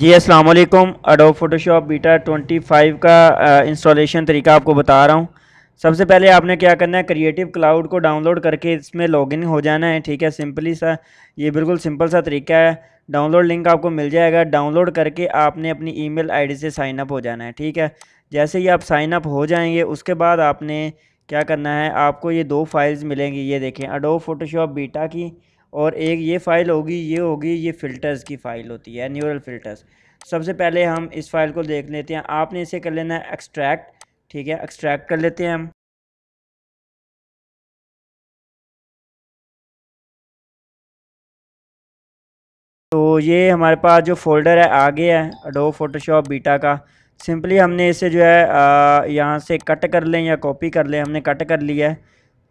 जी अस्सलाम वालेकुम Adobe Photoshop beta 25 का इंस्टॉलेशन तरीका आपको बता रहा हूँ सबसे पहले आपने क्या करना है क्रिएटिव क्लाउड को डाउनलोड करके इसमें लॉगिन हो जाना है ठीक है सिंपली सा ये बिल्कुल सिंपल सा तरीका है डाउनलोड लिंक आपको मिल जाएगा डाउनलोड करके आपने अपनी आई डी से साइन अप हो जाना है ठीक है जैसे ही आप साइन अप हो जाएंगे उसके बाद आपने क्या करना है आपको ये दो फाइल्स मिलेंगी ये देखें अडोब फ़ोटोशॉप बीटा की और एक ये फ़ाइल होगी ये होगी ये फ़िल्टर्स की फ़ाइल होती है न्यूरल फ़िल्टर्स सबसे पहले हम इस फाइल को देख लेते हैं आपने इसे कर लेना है एक्सट्रैक्ट ठीक है एक्सट्रैक्ट कर लेते हैं हम तो ये हमारे पास जो फ़ोल्डर है आ गया है अडो फोटोशॉप बीटा का सिंपली हमने इसे जो है यहाँ से कट कर लें या कॉपी कर लें हमने कट कर लिया है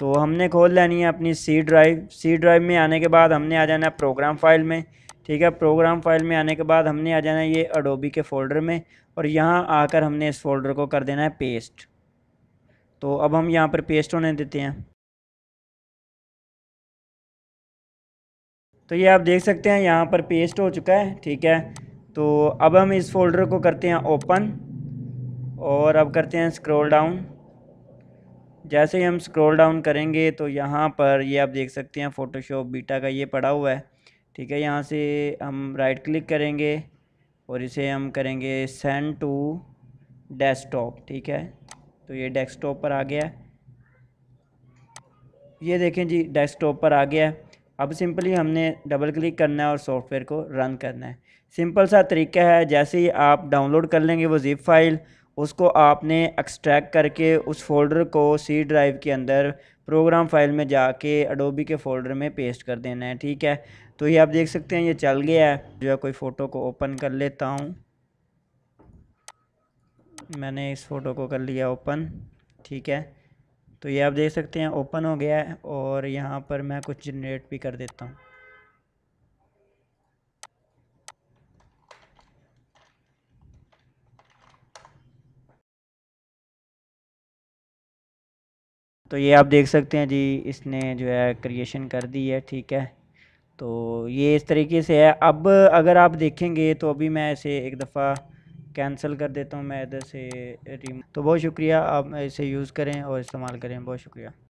तो हमने खोल लेनी है अपनी सी ड्राइव सी ड्राइव में आने के बाद हमने आ जाना है प्रोग्राम फाइल में ठीक है प्रोग्राम फाइल में आने के बाद हमने आ जाना है ये अडोबी के फ़ोल्डर में और यहाँ आकर हमने इस फोल्डर को कर देना है पेस्ट तो अब हम यहाँ पर पेस्ट होने देते हैं तो ये आप देख सकते हैं यहाँ पर पेस्ट हो चुका है ठीक है तो अब हम इस फोल्डर को करते हैं ओपन और अब करते हैं स्क्रॉल डाउन जैसे ही हम स्क्रॉल डाउन करेंगे तो यहाँ पर ये आप देख सकते हैं फ़ोटोशॉप बीटा का ये पड़ा हुआ है ठीक है यहाँ से हम राइट क्लिक करेंगे और इसे हम करेंगे सेंड टू डेस्कटॉप ठीक है तो ये डेस्कटॉप पर आ गया ये देखें जी डेस्कटॉप पर आ गया है अब सिंपली हमने डबल क्लिक करना है और सॉफ्टवेयर को रन करना है सिंपल सा तरीका है जैसे ही आप डाउनलोड कर लेंगे वो ज़िप फाइल उसको आपने एक्सट्रैक्ट करके उस फोल्डर को सी ड्राइव के अंदर प्रोग्राम फाइल में जाके अडोबी के फ़ोल्डर में पेस्ट कर देना है ठीक है तो ये आप देख सकते हैं ये चल गया है जो है कोई फ़ोटो को ओपन कर लेता हूँ मैंने इस फ़ोटो को कर लिया ओपन ठीक है तो ये आप देख सकते हैं ओपन हो गया है और यहाँ पर मैं कुछ जनरेट भी कर देता हूँ तो ये आप देख सकते हैं जी इसने जो है क्रिएशन कर दी है ठीक है तो ये इस तरीके से है अब अगर आप देखेंगे तो अभी मैं इसे एक दफ़ा कैंसिल कर देता हूँ मैं इधर से रिम तो बहुत शुक्रिया आप इसे यूज़ करें और इस्तेमाल करें बहुत शुक्रिया